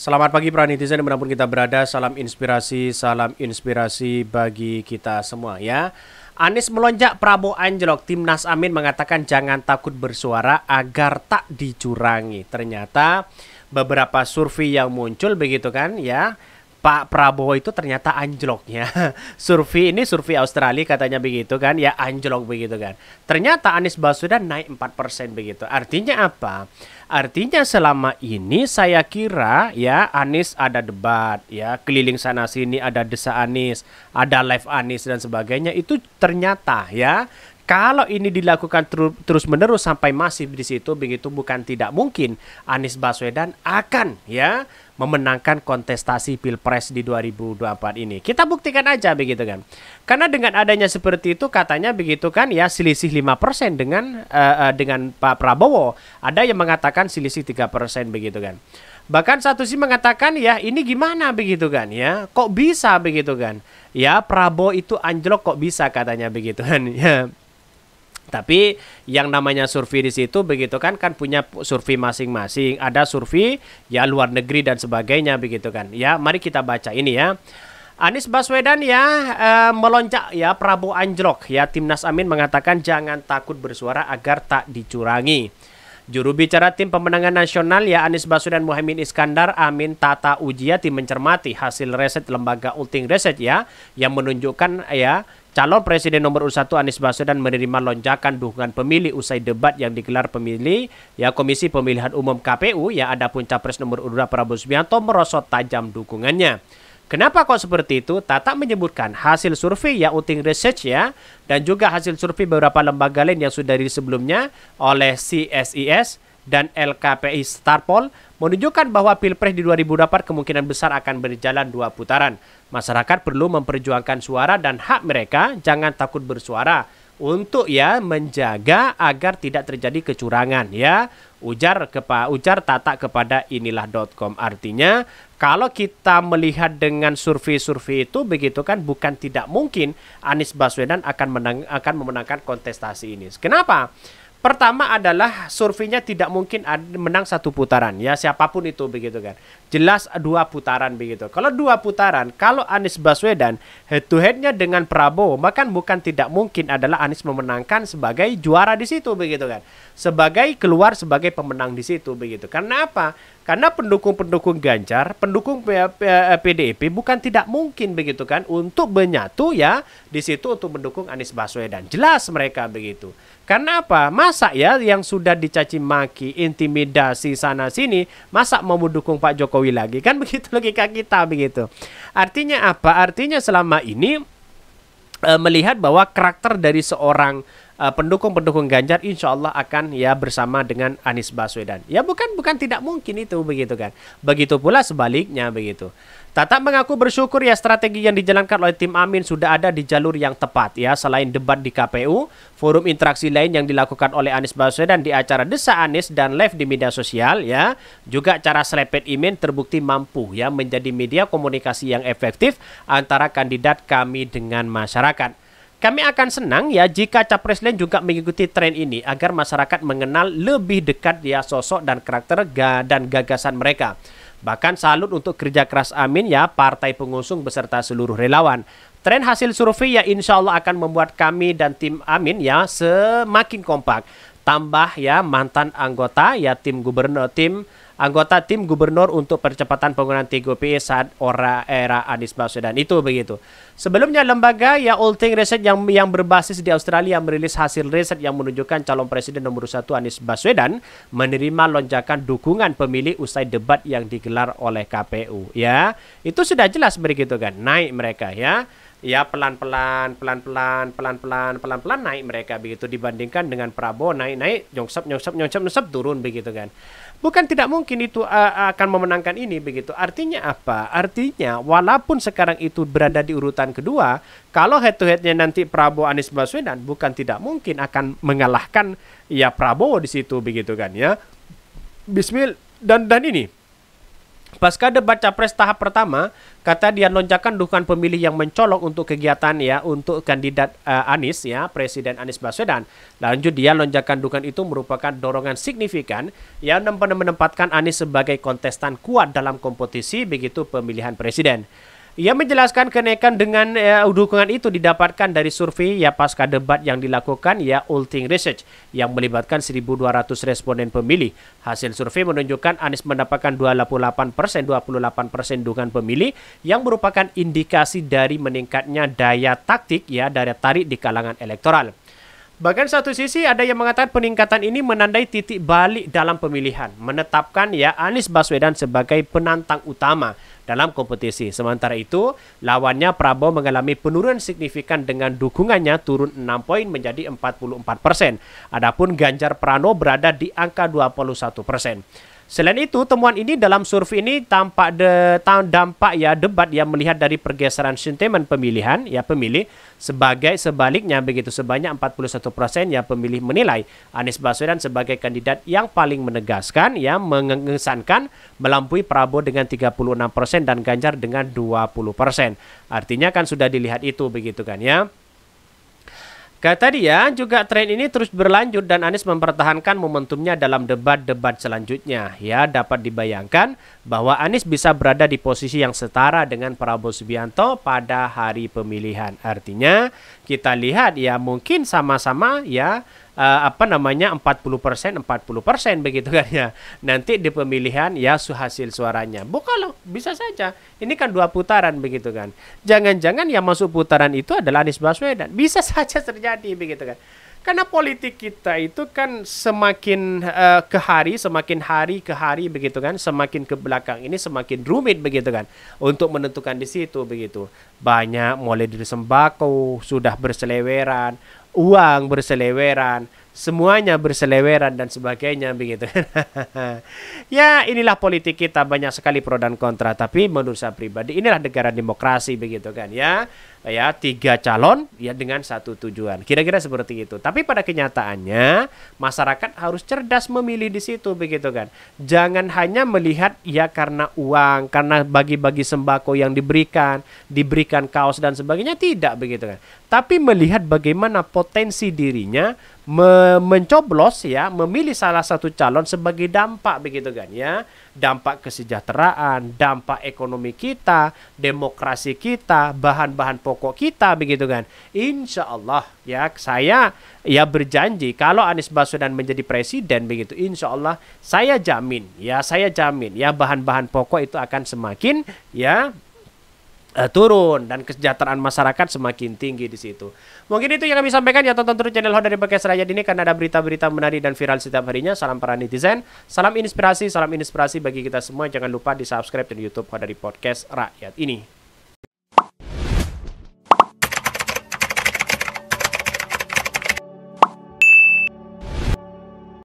Selamat pagi para netizen dimanapun kita berada, salam inspirasi, salam inspirasi bagi kita semua ya. Anies melonjak Prabowo anjlok, Timnas Amin mengatakan jangan takut bersuara agar tak dicurangi. Ternyata beberapa survei yang muncul begitu kan ya Pak Prabowo itu ternyata anjloknya survei ini survei Australia katanya begitu kan, ya anjlok begitu kan. Ternyata Anies Baswedan naik 4% begitu. Artinya apa? Artinya selama ini saya kira ya Anies ada debat ya, keliling sana sini ada desa Anies, ada live Anies dan sebagainya itu ternyata ya kalau ini dilakukan terus menerus sampai masih di situ, begitu bukan tidak mungkin Anies Baswedan akan ya memenangkan kontestasi pilpres di 2024 ini. Kita buktikan aja begitu kan. Karena dengan adanya seperti itu katanya begitu kan ya selisih 5% dengan uh, uh, dengan Pak Prabowo. Ada yang mengatakan selisih 3% begitu kan. Bahkan satu sih mengatakan ya ini gimana begitu kan ya. Kok bisa begitu kan. Ya Prabowo itu anjlok kok bisa katanya begitu kan. Ya. Tapi yang namanya survei di situ begitu kan kan punya survei masing-masing. Ada survei ya luar negeri dan sebagainya begitu kan. Ya, mari kita baca ini ya. Anies Baswedan ya eh, melonjak ya Prabowo anjlok ya Timnas Amin mengatakan jangan takut bersuara agar tak dicurangi. Juru bicara tim pemenangan nasional ya Anies Baswedan Muhammad Iskandar Amin Tata Ujiati mencermati hasil riset lembaga Ulting Riset ya yang menunjukkan ya Calon Presiden nomor urut 1 Anies Baswedan menerima lonjakan dukungan pemilih usai debat yang digelar pemilih ya Komisi Pemilihan Umum KPU ya adapun capres nomor urut 2 Prabowo Subianto merosot tajam dukungannya. Kenapa kok seperti itu? Tata menyebutkan hasil survei ya Uting Research ya dan juga hasil survei beberapa lembaga lain yang sudah dari sebelumnya oleh CSIS dan LKPI Starpol menunjukkan bahwa Pilpres di 2024 kemungkinan besar akan berjalan dua putaran. Masyarakat perlu memperjuangkan suara dan hak mereka, jangan takut bersuara untuk ya menjaga agar tidak terjadi kecurangan ya ujar kepa ujar tata kepada inilah.com artinya kalau kita melihat dengan survei-survei itu begitu kan bukan tidak mungkin Anies Baswedan akan menang akan memenangkan kontestasi ini kenapa Pertama adalah surveinya tidak mungkin menang satu putaran ya siapapun itu begitu kan. Jelas dua putaran begitu. Kalau dua putaran, kalau Anies Baswedan head to headnya dengan Prabowo, bahkan bukan tidak mungkin adalah Anies memenangkan sebagai juara di situ begitu kan. Sebagai keluar sebagai pemenang di situ begitu. Karena apa? Karena pendukung-pendukung Ganjar, pendukung PDIP eh, bukan tidak mungkin begitu kan untuk menyatu ya di situ untuk mendukung Anies Baswedan. Jelas mereka begitu. Karena apa? Masa ya yang sudah dicaci maki, intimidasi sana sini, masa mau mendukung Pak Jokowi lagi? Kan begitu logika kita begitu. Artinya apa? Artinya selama ini eh, melihat bahwa karakter dari seorang Eh, pendukung-pendukung Ganjar insya Allah akan ya bersama dengan Anies Baswedan. Ya bukan bukan tidak mungkin itu begitu kan. Begitu pula sebaliknya begitu. Tata mengaku bersyukur ya strategi yang dijalankan oleh tim Amin sudah ada di jalur yang tepat ya. Selain debat di KPU, forum interaksi lain yang dilakukan oleh Anies Baswedan di acara Desa Anies dan live di media sosial ya. Juga cara selepet Imin terbukti mampu ya menjadi media komunikasi yang efektif antara kandidat kami dengan masyarakat. Kami akan senang ya jika Capres lain juga mengikuti tren ini agar masyarakat mengenal lebih dekat dia ya sosok dan karakter ga dan gagasan mereka. Bahkan salut untuk kerja keras Amin ya partai pengusung beserta seluruh relawan. Tren hasil survei ya insya Allah akan membuat kami dan tim Amin ya semakin kompak. Tambah ya mantan anggota ya tim gubernur tim anggota tim gubernur untuk percepatan penggunaan TGPI saat ora era Anies Baswedan itu begitu. Sebelumnya lembaga ya Ulting Research yang yang berbasis di Australia merilis hasil riset yang menunjukkan calon presiden nomor satu Anies Baswedan menerima lonjakan dukungan pemilih usai debat yang digelar oleh KPU ya. Itu sudah jelas begitu kan naik mereka ya ya pelan-pelan, pelan-pelan, pelan-pelan, pelan-pelan naik mereka begitu dibandingkan dengan Prabowo naik-naik, nyongsep, nyongsep, nyongsep, nyongsep turun begitu kan. Bukan tidak mungkin itu uh, akan memenangkan ini begitu. Artinya apa? Artinya walaupun sekarang itu berada di urutan kedua, kalau head to headnya nanti Prabowo Anies Baswedan bukan tidak mungkin akan mengalahkan ya Prabowo di situ begitu kan ya. Bismillah dan dan ini Pasca debat capres tahap pertama, kata dia lonjakan dukungan pemilih yang mencolok untuk kegiatan ya untuk kandidat uh, Anies ya Presiden Anies Baswedan. Lanjut dia lonjakan dukungan itu merupakan dorongan signifikan yang menempatkan Anies sebagai kontestan kuat dalam kompetisi begitu pemilihan presiden. Ia menjelaskan kenaikan dengan ya, dukungan itu didapatkan dari survei ya pasca debat yang dilakukan ya Ulting Research yang melibatkan 1.200 responden pemilih. Hasil survei menunjukkan Anies mendapatkan 28 persen, 28 persen dukungan pemilih yang merupakan indikasi dari meningkatnya daya taktik ya daya tarik di kalangan elektoral. Bahkan satu sisi ada yang mengatakan peningkatan ini menandai titik balik dalam pemilihan, menetapkan ya Anies Baswedan sebagai penantang utama dalam kompetisi. Sementara itu, lawannya Prabowo mengalami penurunan signifikan dengan dukungannya turun 6 poin menjadi 44 persen. Adapun Ganjar Pranowo berada di angka 21 persen. Selain itu, temuan ini dalam survei ini tampak de, dampak ya debat yang melihat dari pergeseran sentimen pemilihan ya pemilih sebagai sebaliknya begitu sebanyak 41% ya pemilih menilai Anies Baswedan sebagai kandidat yang paling menegaskan ya mengesankan melampaui Prabowo dengan 36% dan Ganjar dengan 20%. Artinya kan sudah dilihat itu begitu kan ya. Kata dia, ya, juga tren ini terus berlanjut dan Anies mempertahankan momentumnya dalam debat-debat selanjutnya. Ya, dapat dibayangkan bahwa Anies bisa berada di posisi yang setara dengan Prabowo Subianto pada hari pemilihan. Artinya, kita lihat ya mungkin sama-sama ya uh, apa namanya 40% 40% begitu kan ya. Nanti di pemilihan ya hasil suaranya. Bukalah bisa saja. Ini kan dua putaran begitu kan. Jangan-jangan yang masuk putaran itu adalah Anies Baswedan. Bisa saja terjadi begitu kan. Karena politik kita itu kan semakin uh, ke hari, semakin hari ke hari begitu kan, semakin ke belakang ini semakin rumit begitu kan, untuk menentukan di situ begitu. Banyak mulai dari sembako, sudah berseleweran, uang berseleweran, semuanya berseleweran dan sebagainya begitu. ya inilah politik kita banyak sekali pro dan kontra tapi menurut saya pribadi inilah negara demokrasi begitu kan ya ya tiga calon ya dengan satu tujuan kira-kira seperti itu tapi pada kenyataannya masyarakat harus cerdas memilih di situ begitu kan jangan hanya melihat ya karena uang karena bagi-bagi sembako yang diberikan diberikan kaos dan sebagainya tidak begitu kan tapi melihat bagaimana potensi dirinya me mencoblos ya, memilih salah satu calon sebagai dampak begitu kan ya. Dampak kesejahteraan, dampak ekonomi kita, demokrasi kita, bahan-bahan pokok kita begitu kan. Insya Allah ya saya ya berjanji kalau Anies Baswedan menjadi presiden begitu insya Allah saya jamin ya saya jamin ya bahan-bahan pokok itu akan semakin ya uh, turun dan kesejahteraan masyarakat semakin tinggi di situ. Mungkin itu yang kami sampaikan ya tonton terus channel Hot dari Bekes Raya ini karena ada berita-berita menarik dan viral setiap harinya. Salam para netizen, salam inspirasi, salam inspirasi bagi kita semua. Jangan lupa di subscribe dan YouTube Hot dari Podcast Rakyat ini.